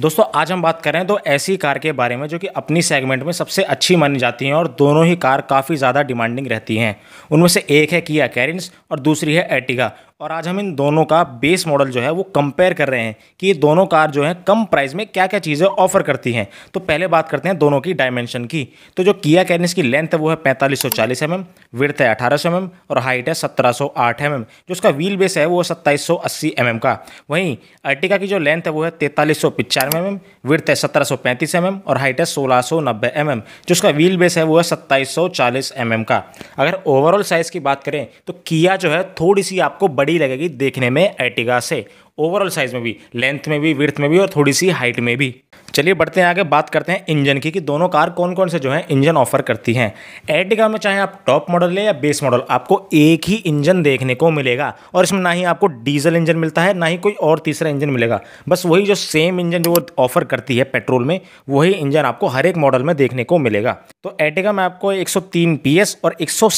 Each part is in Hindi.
दोस्तों आज हम बात करें तो ऐसी कार के बारे में जो कि अपनी सेगमेंट में सबसे अच्छी मानी जाती हैं और दोनों ही कार काफ़ी ज़्यादा डिमांडिंग रहती हैं उनमें से एक है किया कैरिन्स और दूसरी है एटिगा और आज हम इन दोनों का बेस मॉडल जो है वो कंपेयर कर रहे हैं कि ये दोनों कार जो है कम प्राइस में क्या क्या चीज़ें ऑफर करती हैं तो पहले बात करते हैं दोनों की डायमेंशन की तो जो किया कैनिस की लेंथ है वो है पैंतालीस सौ चालीस एम एम विर्थ है अठारह सौ एम mm एम और हाइट है सत्रह सौ आठ एम mm। एम जो उसका व्हील बेस है वो सत्ताईस सौ अस्सी एम mm एम का वहीं अर्टिका की जो लेंथ है वो है तैंतालीस सौ पचानवे एम एम विर्थ है सत्रह सौ पैंतीस एम एम और हाइट है सोलह सौ नब्बे एम एम जो उसका व्हील बेस है वो है सत्ताईस सौ चालीस एम एम का अगर ओवरऑल साइज़ की बात करें तो किया जो है थोड़ी सी आपको बड़ी लगेगी देखने में एटिगा से ओवरऑल साइज़ में भी लेंथ में भी विर्थ में भी और थोड़ी सी हाइट में भी चलिए बढ़ते हैं आगे बात करते हैं इंजन की कि दोनों कार कौन कौन से जो है इंजन ऑफर करती हैं एटिगा में चाहे आप टॉप मॉडल लें या बेस मॉडल आपको एक ही इंजन देखने को मिलेगा और इसमें ना ही आपको डीजल इंजन मिलता है ना ही कोई और तीसरा इंजन मिलेगा बस वही जो सेम इंजन जो ऑफर करती है पेट्रोल में वही इंजन आपको हर एक मॉडल में देखने को मिलेगा तो एटेगा में आपको 103 PS और एक सौ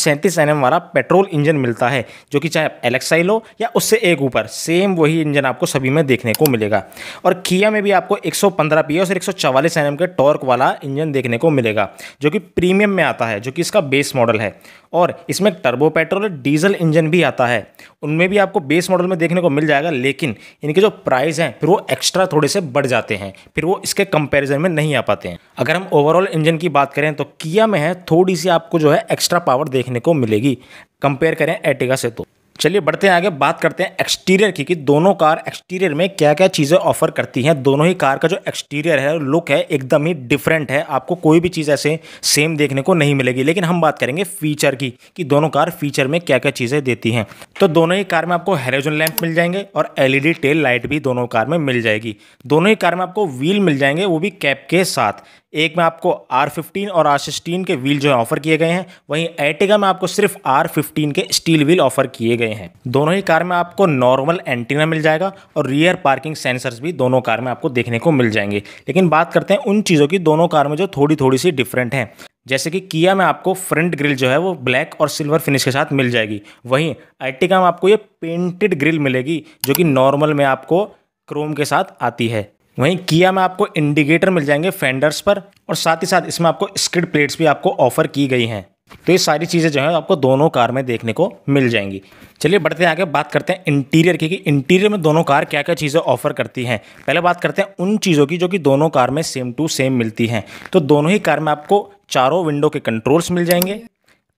एनएम वाला पेट्रोल इंजन मिलता है जो कि चाहे आप एलेक्साई लो या उससे एक ऊपर सेम वही इंजन आपको सभी में देखने को मिलेगा और किया में भी आपको 115 PS और एक सौ एनएम के टॉर्क वाला इंजन देखने को मिलेगा जो कि प्रीमियम में आता है जो कि इसका बेस मॉडल है और इसमें टर्बो पेट्रोल और डीजल इंजन भी आता है उनमें भी आपको बेस मॉडल में देखने को मिल जाएगा लेकिन इनके जो प्राइस हैं फिर वो एक्स्ट्रा थोड़े से बढ़ जाते हैं फिर वो इसके कंपैरिजन में नहीं आ पाते हैं अगर हम ओवरऑल इंजन की बात करें तो किया में है थोड़ी सी आपको जो है एक्स्ट्रा पावर देखने को मिलेगी कंपेयर करें एटिगा से तो चलिए बढ़ते हैं आगे बात करते हैं एक्सटीरियर की कि दोनों कार एक्सटीरियर में क्या क्या चीज़ें ऑफर करती हैं दोनों ही कार का जो एक्सटीरियर है लुक है एकदम ही डिफरेंट है आपको कोई भी चीज़ ऐसे सेम देखने को नहीं मिलेगी लेकिन हम बात करेंगे फीचर की कि दोनों कार फीचर में क्या क्या चीज़ें देती हैं तो दोनों ही कार में आपको हेरोजन लैम्प मिल जाएंगे और एल टेल लाइट भी दोनों कार में मिल जाएगी दोनों ही कार में आपको व्हील मिल जाएंगे वो भी कैप के साथ एक में आपको आर फिफ्टीन और आर सिक्सटीन के व्हील जो है ऑफर किए गए हैं वहीं एटिगा में आपको सिर्फ आर फिफ्टीन के स्टील व्हील ऑफर किए गए हैं दोनों ही कार में आपको नॉर्मल एंटीना मिल जाएगा और रियर पार्किंग सेंसर्स भी दोनों कार में आपको देखने को मिल जाएंगे लेकिन बात करते हैं उन चीज़ों की दोनों कार में जो थोड़ी थोड़ी सी डिफरेंट हैं जैसे कि किया में आपको फ्रंट ग्रिल जो है वो ब्लैक और सिल्वर फिनिश के साथ मिल जाएगी वहीं एटेगा में आपको ये पेंटेड ग्रिल मिलेगी जो कि नॉर्मल में आपको क्रोम के साथ आती है वहीं किया में आपको इंडिकेटर मिल जाएंगे फेंडर्स पर और साथ ही साथ इसमें आपको स्किड प्लेट्स भी आपको ऑफर की गई हैं तो ये सारी चीज़ें जो है आपको दोनों कार में देखने को मिल जाएंगी चलिए बढ़ते हैं आगे बात करते हैं इंटीरियर की कि इंटीरियर में दोनों कार क्या क्या चीज़ें ऑफर करती हैं पहले बात करते हैं उन चीज़ों की जो कि दोनों कार में सेम टू सेम मिलती हैं तो दोनों ही कार में आपको चारों विंडो के कंट्रोल्स मिल जाएंगे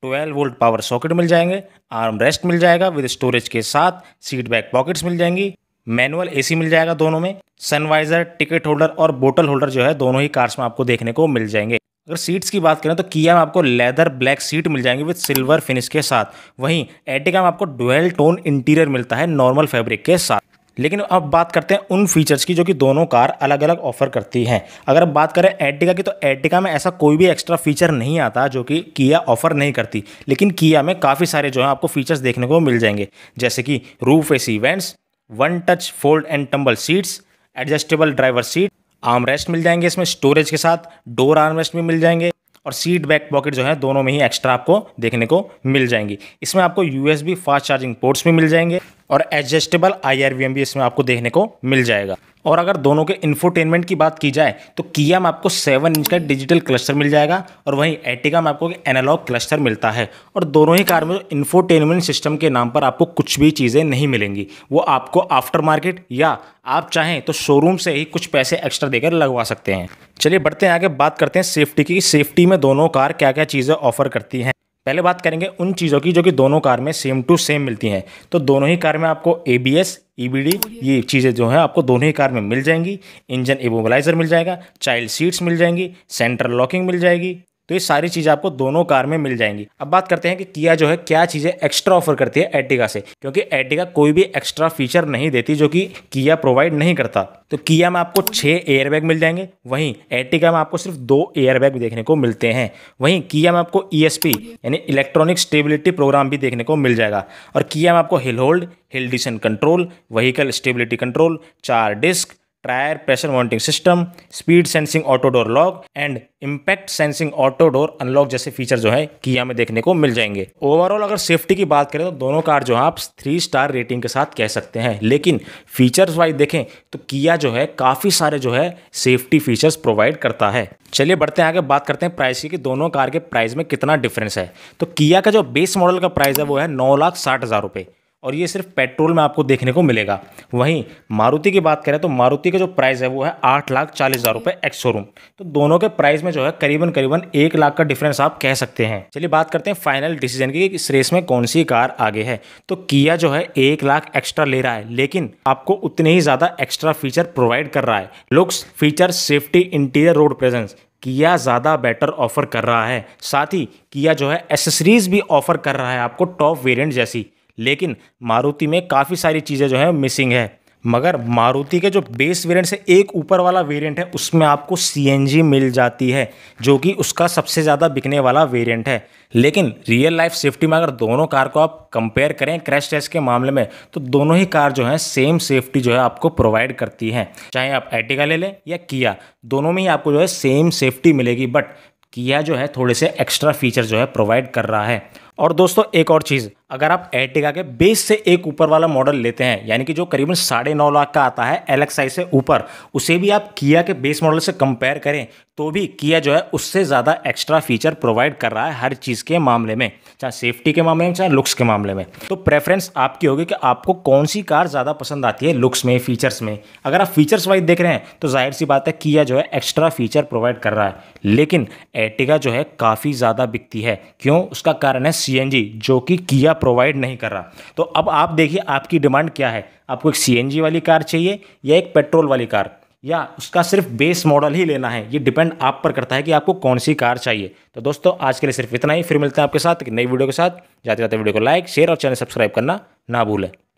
12 वोल्ट पावर सॉकेट मिल जाएंगे आर्म रेस्ट मिल जाएगा विद स्टोरेज के साथ सीट बैक पॉकेट्स मिल जाएंगी मैनुअल एसी मिल जाएगा दोनों में सनवाइजर टिकट होल्डर और बोटल होल्डर जो है दोनों ही कार्स में आपको देखने को मिल जाएंगे अगर सीट्स की बात करें तो किया में आपको लेदर ब्लैक सीट मिल जाएंगी विद सिल्वर फिनिश के साथ वहीं एटिका में आपको डुअल टोन इंटीरियर मिलता है नॉर्मल फैब्रिक के साथ लेकिन अब बात करते हैं उन फीचर्स की जो कि दोनों कार अलग अलग ऑफर करती हैं अगर बात करें एटिका की तो एटिका में ऐसा कोई भी एक्स्ट्रा फीचर नहीं आता जो कि किया ऑफर नहीं करती लेकिन किया में काफ़ी सारे जो है आपको फीचर्स देखने को मिल जाएंगे जैसे कि roof AC vents one touch fold and tumble seats adjustable driver seat arm rest मिल जाएंगे इसमें स्टोरेज के साथ डोर आर्म रेस्ट भी मिल जाएंगे और सीट बैक पॉकेट जो है दोनों में ही एक्स्ट्रा आपको देखने को मिल जाएंगी इसमें आपको यूएसबी फास्ट चार्जिंग पोर्ट्स भी मिल जाएंगे और एडजस्टेबल आई भी इसमें आपको देखने को मिल जाएगा और अगर दोनों के इन्फोटेनमेंट की बात की जाए तो किया में आपको सेवन इंच का डिजिटल क्लस्टर मिल जाएगा और वहीं एटिका में आपको एनालॉग क्लस्टर मिलता है और दोनों ही कार में इन्फोटेनमेंट सिस्टम के नाम पर आपको कुछ भी चीज़ें नहीं मिलेंगी वो आपको आफ्टर मार्केट या आप चाहें तो शोरूम से ही कुछ पैसे एक्स्ट्रा देकर लगवा सकते हैं चलिए बढ़ते हैं आगे बात करते हैं सेफ्टी की सेफ्टी में दोनों कार क्या क्या चीज़ें ऑफर करती हैं पहले बात करेंगे उन चीज़ों की जो कि दोनों कार में सेम टू सेम मिलती हैं तो दोनों ही कार में आपको ए बी एस ईबीडी ये चीज़ें जो हैं आपको दोनों ही कार में मिल जाएंगी इंजन एबोबलाइजर मिल जाएगा चाइल्ड सीट्स मिल जाएंगी सेंट्रल लॉकिंग मिल जाएगी तो ये सारी चीज़ें आपको दोनों कार में मिल जाएंगी अब बात करते हैं कि किया जो है क्या चीज़ें एक्स्ट्रा ऑफर करती है एटिका से क्योंकि एटिका कोई भी एक्स्ट्रा फीचर नहीं देती जो कि किया प्रोवाइड नहीं करता तो किया में आपको छः एयरबैग मिल जाएंगे वहीं एटिका में आपको सिर्फ दो एयरबैग देखने को मिलते हैं वहीं किया में आपको ई e यानी इलेक्ट्रॉनिक स्टेबिलिटी प्रोग्राम भी देखने को मिल जाएगा और किया में आपको hill hold hill descent control vehicle stability control चार disc tyre pressure monitoring system speed sensing auto door lock and impact sensing auto door unlock जैसे फीचर जो है किया में देखने को मिल जाएंगे ओवरऑल अगर सेफ्टी की बात करें तो दोनों कार जो है आप थ्री स्टार रेटिंग के साथ कह सकते हैं लेकिन फीचर्स वाइज देखें तो किया जो है काफ़ी सारे जो है सेफ्टी फीचर्स प्रोवाइड करता है चलिए बढ़ते हैं आगे बात करते हैं प्राइस की कि दोनों कार के प्राइस में कितना डिफरेंस है तो किया का जो बेस मॉडल का प्राइस है वो है नौ लाख साठ हज़ार रुपये और ये सिर्फ पेट्रोल में आपको देखने को मिलेगा वहीं मारुति की बात करें तो मारुति का जो प्राइस है वो है आठ लाख चालीस हज़ार रुपये एक्स शोरूम तो दोनों के प्राइस में जो है करीबन करीबन एक लाख का डिफरेंस आप कह सकते हैं चलिए बात करते हैं फाइनल डिसीजन की इस रेस में कौन सी कार आगे है तो किया जो है एक लाख एक्स्ट्रा ले रहा है लेकिन आपको उतने ही ज़्यादा एक्स्ट्रा फीचर प्रोवाइड कर रहा है looks feature safety interior road presence Kia ज़्यादा बेटर ऑफर कर रहा है साथ ही किया जो है एसेसरीज भी ऑफर कर रहा है आपको टॉप वेरियंट जैसी लेकिन मारुति में काफ़ी सारी चीज़ें जो है मिसिंग है मगर मारुति के जो बेस वेरिएंट से एक ऊपर वाला वेरिएंट है उसमें आपको सी मिल जाती है जो कि उसका सबसे ज़्यादा बिकने वाला वेरिएंट है लेकिन रियल लाइफ सेफ्टी में अगर दोनों कार को आप कंपेयर करें क्रैश टेस्ट के मामले में तो दोनों ही कार जो है सेम सेफ्टी जो है आपको प्रोवाइड करती हैं चाहे आप एटिका ले लें या किया दोनों में ही आपको जो है सेम सेफ्टी मिलेगी बट किया जो है थोड़े से एक्स्ट्रा फीचर जो है प्रोवाइड कर रहा है और दोस्तों एक और चीज़ अगर आप एर्टिगा के बेस से एक ऊपर वाला मॉडल लेते हैं यानी कि जो करीबन साढ़े नौ लाख का आता है एल से ऊपर उसे भी आप किया के बेस मॉडल से कंपेयर करें तो भी किया जो है उससे ज़्यादा एक्स्ट्रा फीचर प्रोवाइड कर रहा है हर चीज़ के मामले में चाहे सेफ्टी के मामले में चाहे लुक्स के मामले में तो प्रेफरेंस आपकी होगी कि आपको कौन सी कार ज़्यादा पसंद आती है लुक्स में फीचर्स में अगर आप फीचर्स वाइज देख रहे हैं तो जाहिर सी बात है किया जो है एक्स्ट्रा फीचर प्रोवाइड कर रहा है लेकिन एर्टिगा जो है काफ़ी ज़्यादा बिकती है क्यों उसका कारण है सीएनजी जो कि किया प्रोवाइड नहीं कर रहा तो अब आप देखिए आपकी डिमांड क्या है आपको एक सीएनजी वाली कार चाहिए या एक पेट्रोल वाली कार या उसका सिर्फ बेस मॉडल ही लेना है ये डिपेंड आप पर करता है कि आपको कौन सी कार चाहिए तो दोस्तों आज के लिए सिर्फ इतना ही फिर मिलते हैं आपके साथ एक नई वीडियो के साथ जाते जाते वीडियो को लाइक शेयर और चैनल सब्सक्राइब करना ना भूलें